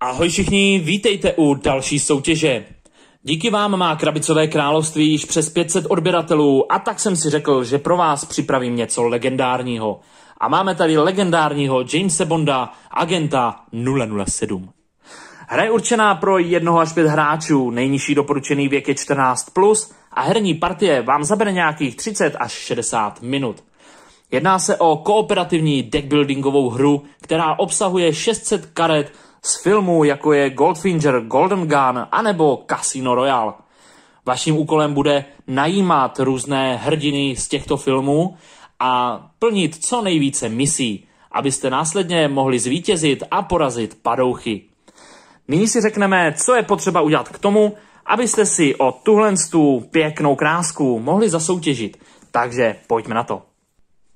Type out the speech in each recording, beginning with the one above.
Ahoj všichni, vítejte u další soutěže. Díky vám má Krabicové království již přes 500 odběratelů a tak jsem si řekl, že pro vás připravím něco legendárního. A máme tady legendárního Jamese Bonda, agenta 007. Hra je určená pro jednoho až pět hráčů, nejnižší doporučený věk je 14+, plus a herní partie vám zabere nějakých 30 až 60 minut. Jedná se o kooperativní deckbuildingovou hru, která obsahuje 600 karet z filmů, jako je Goldfinger, Golden Gun anebo Casino Royale. Vaším úkolem bude najímat různé hrdiny z těchto filmů a plnit co nejvíce misí, abyste následně mohli zvítězit a porazit padouchy. Nyní si řekneme, co je potřeba udělat k tomu, abyste si o tuhle pěknou krásku mohli zasoutěžit. Takže pojďme na to.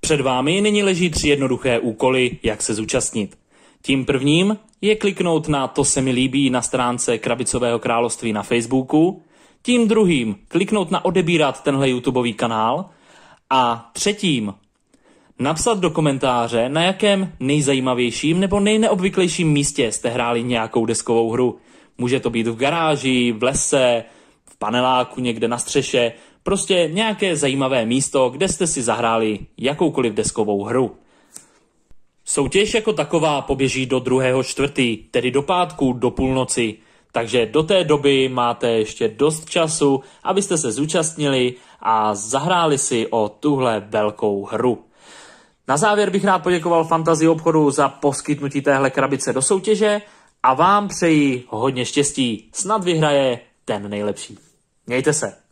Před vámi nyní leží tři jednoduché úkoly, jak se zúčastnit. Tím prvním je kliknout na To se mi líbí na stránce Krabicového království na Facebooku, tím druhým kliknout na odebírat tenhle YouTubeový kanál a třetím napsat do komentáře, na jakém nejzajímavějším nebo nejneobvyklejším místě jste hráli nějakou deskovou hru. Může to být v garáži, v lese, v paneláku, někde na střeše, prostě nějaké zajímavé místo, kde jste si zahráli jakoukoliv deskovou hru. Soutěž jako taková poběží do druhého čtvrtý, tedy do pátku do půlnoci. Takže do té doby máte ještě dost času, abyste se zúčastnili a zahráli si o tuhle velkou hru. Na závěr bych rád poděkoval Fantazii obchodu za poskytnutí téhle krabice do soutěže a vám přeji hodně štěstí. Snad vyhraje ten nejlepší. Mějte se.